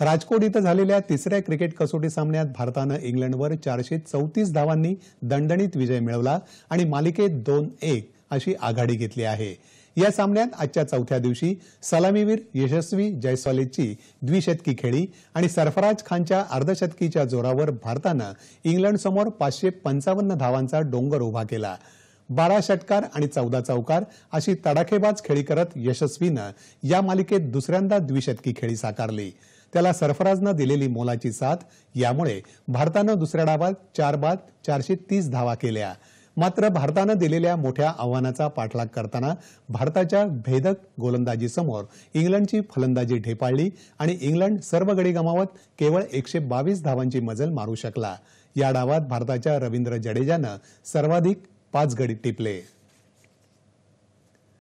राजकोट इथं झालेल्या तिसऱ्या क्रिकेट कसोटी सामन्यात भारतानं इंग्लंडवर चारशे चौतीस धावांनी दणदणीत विजय मिळवला आणि मालिकेत दोन एक अशी आघाडी घेतली आहे या सामन्यात आजच्या चौथ्या दिवशी सलामीवीर यशस्वी जयस्वालेची द्विशतकी खेळी आणि सरफराज खानच्या अर्धशतकीच्या जोरावर भारतानं इंग्लंडसमोर पाचशे पंचावन्न धावांचा डोंगर उभा केला बारा षटकार आणि चौदा चौकार अशी तडाखेबाज खेळी करत यशस्वीनं या मालिकेत दुसऱ्यांदा द्विशतकी खेळी साकारली त्याला सरफराजनं दिलेली मोलाची साथ यामुळे भारतानं दुसऱ्या डावात चार बाद चारशे तीस धावा केल्या मात्र भारतानं दिलेल्या मोठ्या आव्हानाचा पाठलाग करताना भारताच्या भेदक गोलंदाजीसमोर इंग्लंडची फलंदाजी ढेपाळली आणि इंग्लंड सर्व गडी गमावत केवळ एकशे बावीस धावांची मजल मारू शकला या डावात भारताच्या रवींद्र जडेजानं सर्वाधिक पाच गडी टिपले